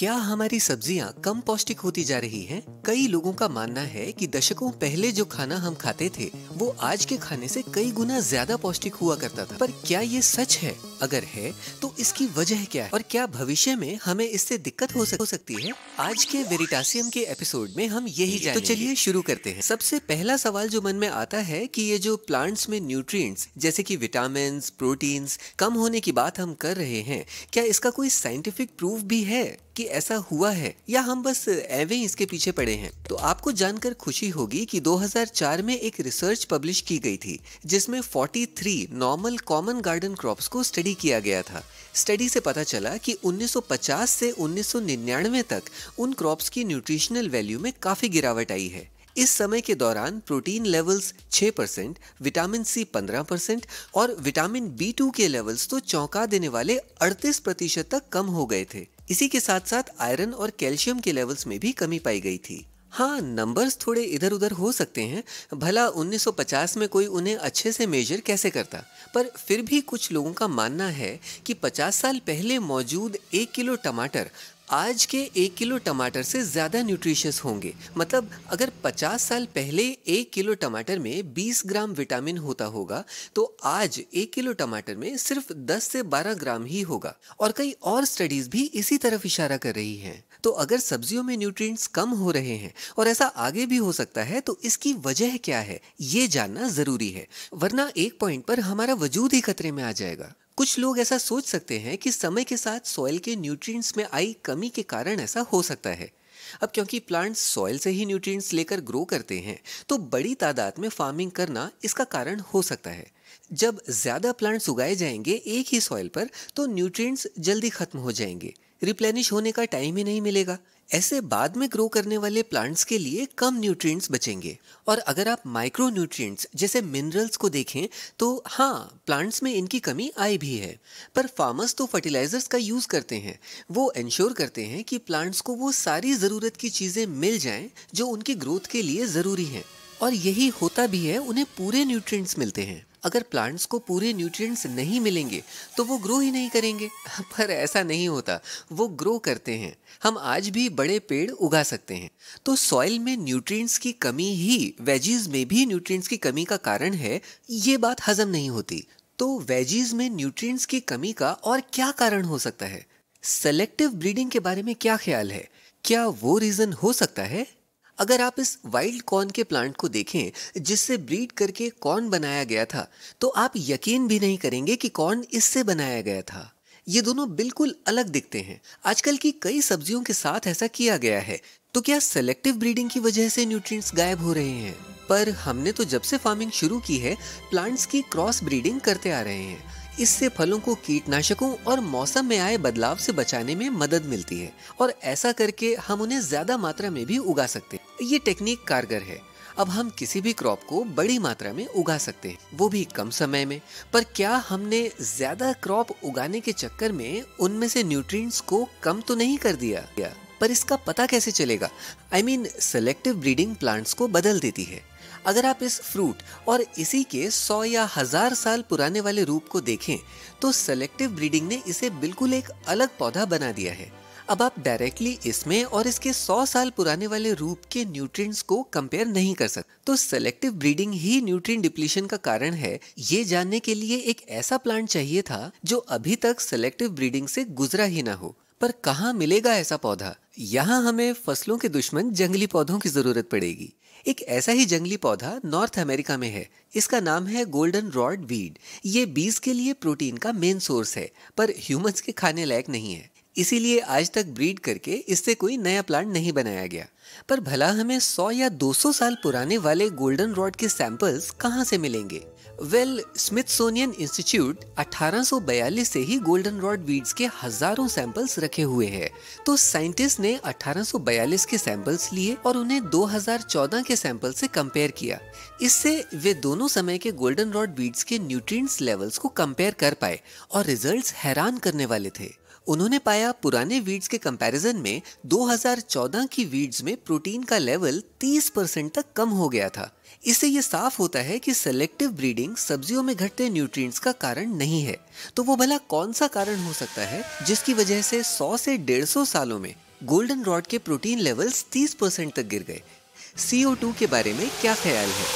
क्या हमारी सब्जियां कम पौष्टिक होती जा रही हैं? कई लोगों का मानना है कि दशकों पहले जो खाना हम खाते थे वो आज के खाने से कई गुना ज्यादा पौष्टिक हुआ करता था पर क्या ये सच है अगर है तो इसकी वजह क्या है और क्या भविष्य में हमें इससे दिक्कत हो, सकती है आज के वेरिटासियम के एपिसोड में हम यही तो जानेंगे। तो चलिए शुरू करते हैं सबसे पहला सवाल जो मन में आता है कि ये जो प्लांट्स में न्यूट्रिएंट्स जैसे कि विटामिन प्रोटीन्स कम होने की बात हम कर रहे हैं क्या इसका कोई साइंटिफिक प्रूफ भी है कि ऐसा हुआ है या हम बस एवे इसके पीछे पड़े हैं तो आपको जानकर खुशी होगी कि 2004 में एक रिसर्च पब्लिश की गई थी जिसमें 43 नॉर्मल कॉमन गार्डन क्रॉप्स को स्टडी स्टडी किया गया था स्टडी से पता चला कि 1950 से 1999 तक उन क्रॉप्स की न्यूट्रिशनल वैल्यू में काफ़ी गिरावट आई है इस समय के दौरान protein levels 6 percent vitamin C 15 percent और विटामिन बी टू के लेवल्स तो चौंका देने वाले 38 प्रतिशत तक कम हो गए थे इसी के साथ साथ आयरन और कैल्शियम के लेवल्स में भी कमी पाई गई थी हाँ नंबर्स थोड़े इधर उधर हो सकते हैं भला 1950 में कोई उन्हें अच्छे से मेजर कैसे करता पर फिर भी कुछ लोगों का मानना है कि 50 साल पहले मौजूद एक किलो टमाटर आज के एक किलो टमाटर से ज़्यादा न्यूट्रिशियस होंगे मतलब अगर 50 साल पहले एक किलो टमाटर में 20 ग्राम विटामिन होता होगा तो आज एक किलो टमाटर में सिर्फ 10 से 12 ग्राम ही होगा और कई और स्टडीज़ भी इसी तरफ इशारा कर रही हैं तो अगर सब्जियों में न्यूट्रिएंट्स कम हो रहे हैं और ऐसा आगे भी हो सकता है तो इसकी वजह क्या है ये जानना ज़रूरी है वरना एक पॉइंट पर हमारा वजूद ही खतरे में आ जाएगा कुछ लोग ऐसा सोच सकते हैं कि समय के साथ सॉइल के न्यूट्रिएंट्स में आई कमी के कारण ऐसा हो सकता है अब क्योंकि प्लांट्स सॉइल से ही न्यूट्रिएंट्स लेकर ग्रो करते हैं तो बड़ी तादाद में फार्मिंग करना इसका कारण हो सकता है जब ज़्यादा प्लांट्स उगाए जाएंगे एक ही सॉइल पर तो न्यूट्रिएंट्स जल्दी खत्म हो जाएंगे रिप्लेनिश होने का टाइम ही नहीं मिलेगा ऐसे बाद में ग्रो करने वाले प्लांट्स के लिए कम न्यूट्रिएंट्स बचेंगे और अगर आप माइक्रो न्यूट्रिएंट्स जैसे मिनरल्स को देखें तो हाँ प्लांट्स में इनकी कमी आई भी है पर फार्मर्स तो फर्टिलाइजर्स का यूज़ करते हैं वो इंश्योर करते हैं कि प्लांट्स को वो सारी ज़रूरत की चीज़ें मिल जाएं जो उनकी ग्रोथ के लिए ज़रूरी हैं और यही होता भी है उन्हें पूरे न्यूट्रिएंट्स मिलते हैं अगर प्लांट्स को पूरे न्यूट्रिएंट्स नहीं मिलेंगे तो वो ग्रो ही नहीं करेंगे पर ऐसा नहीं होता वो ग्रो करते हैं हम आज भी बड़े पेड़ उगा सकते हैं तो सॉइल में न्यूट्रिएंट्स की कमी ही वेजीज में भी न्यूट्रिएंट्स की कमी का कारण है ये बात हजम नहीं होती तो वेजीज में न्यूट्रिएंट्स की कमी का और क्या कारण हो सकता है सेलेक्टिव ब्रीडिंग के बारे में क्या ख्याल है क्या वो रीज़न हो सकता है अगर आप इस वाइल्ड कॉर्न के प्लांट को देखें जिससे ब्रीड करके कॉर्न बनाया गया था तो आप यकीन भी नहीं करेंगे कि कॉर्न इससे बनाया गया था ये दोनों बिल्कुल अलग दिखते हैं आजकल की कई सब्जियों के साथ ऐसा किया गया है तो क्या सेलेक्टिव ब्रीडिंग की वजह से न्यूट्रिएंट्स गायब हो रहे हैं पर हमने तो जब से फार्मिंग शुरू की है प्लांट्स की क्रॉस ब्रीडिंग करते आ रहे हैं इससे फलों को कीटनाशकों और मौसम में आए बदलाव से बचाने में मदद मिलती है और ऐसा करके हम उन्हें ज्यादा मात्रा में भी उगा सकते हैं ये टेक्निक कारगर है अब हम किसी भी क्रॉप को बड़ी मात्रा में उगा सकते हैं वो भी कम समय में पर क्या हमने ज्यादा क्रॉप उगाने के चक्कर में उनमें से न्यूट्रिएंट्स को कम तो नहीं कर दिया पर इसका पता कैसे चलेगा I mean selective breeding plants को बदल देती है अगर आप इस फ्रूट और इसी के सौ या हजार साल पुराने वाले रूप को देखें तो सेलेक्टिव ब्रीडिंग ने इसे बिल्कुल एक अलग पौधा बना दिया है अब आप डायरेक्टली इसमें और इसके 100 साल पुराने वाले रूप के न्यूट्रिएंट्स को कंपेयर नहीं कर सकते तो सेलेक्टिव ब्रीडिंग ही न्यूट्रिएंट डिप्लीशन का कारण है ये जानने के लिए एक ऐसा प्लांट चाहिए था जो अभी तक सेलेक्टिव ब्रीडिंग से गुजरा ही ना हो पर कहाँ मिलेगा ऐसा पौधा यहाँ हमें फसलों के दुश्मन जंगली पौधों की जरूरत पड़ेगी एक ऐसा ही जंगली पौधा नॉर्थ अमेरिका में है इसका नाम है गोल्डन रॉड वीड ये बीज के लिए प्रोटीन का मेन सोर्स है पर ह्यूमंस के खाने लायक नहीं है इसीलिए आज तक ब्रीड करके इससे कोई नया प्लांट नहीं बनाया गया पर भला हमें 100 या 200 साल पुराने वाले गोल्डन रॉड के सैंपल्स कहाँ से मिलेंगे वेल स्मिथसोनियन इंस्टीट्यूट 1842 से ही गोल्डन रॉड वीड्स के हजारों सैंपल्स रखे हुए हैं तो साइंटिस्ट ने 1842 के सैंपल्स लिए और उन्हें 2014 के सैंपल से कंपेयर किया इससे वे दोनों समय के गोल्डन रॉड वीड्स के न्यूट्रिएंट्स लेवल्स को कंपेयर कर पाए और रिजल्ट्स हैरान करने वाले थे उन्होंने पाया पुराने वीड्स के कंपैरिजन में 2014 की वीड्स में प्रोटीन का लेवल 30 परसेंट तक कम हो गया था इससे ये साफ होता है कि सेलेक्टिव ब्रीडिंग सब्जियों में घटते न्यूट्रिएंट्स का कारण नहीं है तो वो भला कौन सा कारण हो सकता है जिसकी वजह से 100 से 150 सालों में गोल्डन रॉड के प्रोटीन लेवल्स 30 परसेंट तक गिर गए CO2 के बारे में क्या ख्याल है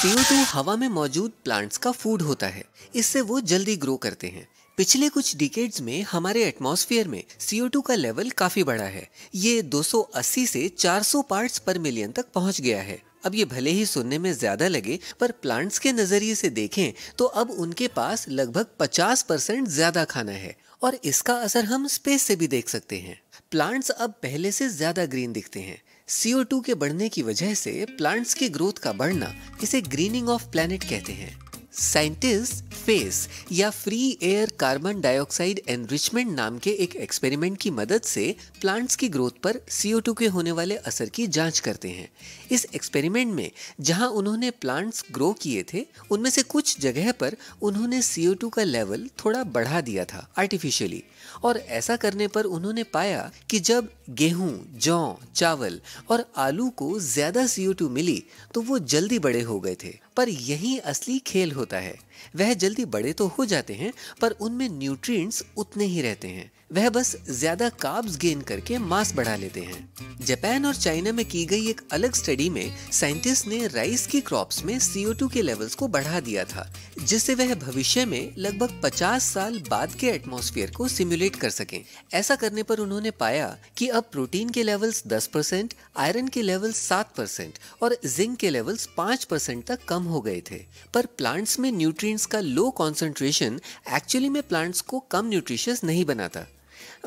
CO2 हवा में मौजूद प्लांट्स का फूड होता है इससे वो जल्दी ग्रो करते हैं पिछले कुछ डिकेड्स में हमारे एटमॉस्फेयर में CO2 का लेवल काफ़ी बड़ा है ये 280 से 400 पार्ट्स पर मिलियन तक पहुंच गया है अब ये भले ही सुनने में ज़्यादा लगे पर प्लांट्स के नज़रिए से देखें तो अब उनके पास लगभग 50 परसेंट ज़्यादा खाना है और इसका असर हम स्पेस से भी देख सकते हैं प्लांट्स अब पहले से ज़्यादा ग्रीन दिखते हैं CO2 के बढ़ने की वजह से प्लांट्स की ग्रोथ का बढ़ना इसे ग्रीनिंग ऑफ प्लान कहते हैं साइंटिस्ट फेस या free air carbon dioxide enrichment नाम के एक एक्सपेरिमेंट की मदद से प्लांट्स की ग्रोथ पर CO2 के होने वाले असर की जांच करते हैं इस एक्सपेरिमेंट में जहां उन्होंने प्लांट्स ग्रो किए थे उनमें से कुछ जगह पर उन्होंने CO2 का लेवल थोड़ा बढ़ा दिया था आर्टिफिशियली और ऐसा करने पर उन्होंने पाया कि जब गेहूं जौ चावल और आलू को ज़्यादा CO2 मिली तो वो जल्दी बड़े हो गए थे पर यही असली खेल होता है वह जल्दी बड़े तो हो जाते हैं पर उनमें न्यूट्रिएंट्स उतने ही रहते हैं वह बस ज्यादा काब्स गेन करके मास बढ़ा लेते हैं जापान और चाइना में की गई एक अलग स्टडी में साइंटिस्ट ने राइस की क्रॉप्स में CO2 के लेवल्स को बढ़ा दिया था जिससे वह भविष्य में लगभग 50 साल बाद के एटमॉस्फेयर को सिमुलेट कर सकें ऐसा करने पर उन्होंने पाया कि अब प्रोटीन के लेवल्स 10 परसेंट आयरन के लेवल्स 7 परसेंट और जिंक के लेवल्स 5 परसेंट तक कम हो गए थे पर प्लांट्स में न्यूट्रिय का लो कॉन्सेंट्रेशन एक्चुअली में प्लांट्स को कम न्यूट्रिशियस नहीं बनाता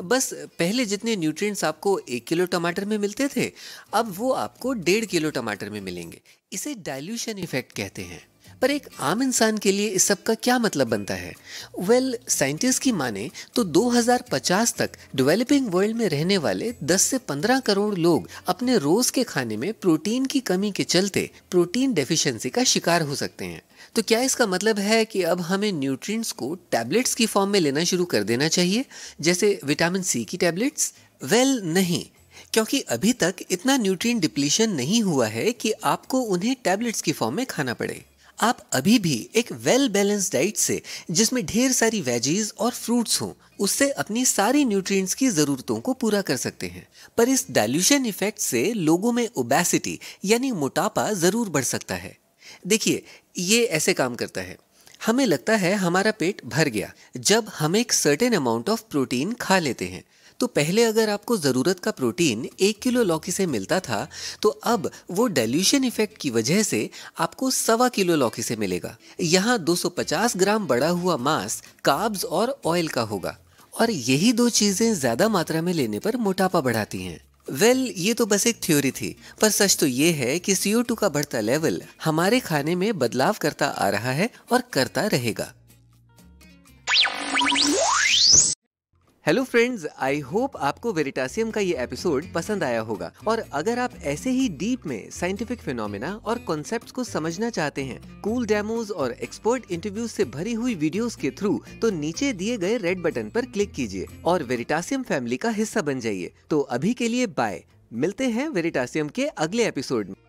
बस पहले जितने न्यूट्रिएंट्स आपको एक किलो टमाटर में मिलते थे अब वो आपको डेढ़ किलो टमाटर में मिलेंगे इसे डाइल्यूशन इफेक्ट कहते हैं पर एक आम इंसान के लिए इस सब का क्या मतलब बनता है वेल well, साइंटिस्ट की माने तो 2050 तक डेवलपिंग वर्ल्ड में रहने वाले 10 से 15 करोड़ लोग अपने रोज के खाने में प्रोटीन की कमी के चलते प्रोटीन डेफिशिएंसी का शिकार हो सकते हैं तो क्या इसका मतलब है कि अब हमें न्यूट्रिएंट्स को टैबलेट्स की फॉर्म में लेना शुरू कर देना चाहिए जैसे विटामिन सी की टैबलेट्स वेल नहीं क्योंकि अभी तक इतना न्यूट्रिएंट डिप्लीशन नहीं हुआ है कि आपको उन्हें टैबलेट्स की फॉर्म में खाना पड़े आप अभी भी एक वेल बैलेंस डाइट से जिसमें ढेर सारी वेजीज और फ्रूट्स हों उससे अपनी सारी न्यूट्रिएंट्स की ज़रूरतों को पूरा कर सकते हैं पर इस डाइल्यूशन इफेक्ट से लोगों में ओबेसिटी यानी मोटापा ज़रूर बढ़ सकता है देखिए ये ऐसे काम करता है हमें लगता है हमारा पेट भर गया जब हम एक सर्टेन अमाउंट ऑफ प्रोटीन खा लेते हैं तो पहले अगर आपको ज़रूरत का प्रोटीन एक किलो लौकी से मिलता था तो अब वो डाइल्यूशन इफेक्ट की वजह से आपको सवा किलो लौकी से मिलेगा यहाँ 250 ग्राम बड़ा हुआ मांस काब्स और ऑयल का होगा और यही दो चीज़ें ज़्यादा मात्रा में लेने पर मोटापा बढ़ाती हैं वेल well, ये तो बस एक थ्योरी थी पर सच तो ये है कि सीओ का बढ़ता लेवल हमारे खाने में बदलाव करता आ रहा है और करता रहेगा हेलो फ्रेंड्स आई होप आपको वेरिटासियम का ये एपिसोड पसंद आया होगा और अगर आप ऐसे ही डीप में साइंटिफिक फिनोमेना और कॉन्सेप्ट्स को समझना चाहते हैं कूल डेमोज और एक्सपर्ट इंटरव्यूज से भरी हुई वीडियोस के थ्रू तो नीचे दिए गए रेड बटन पर क्लिक कीजिए और वेरिटासियम फैमिली का हिस्सा बन जाइए तो अभी के लिए बाय मिलते हैं वेरिटासियम के अगले एपिसोड में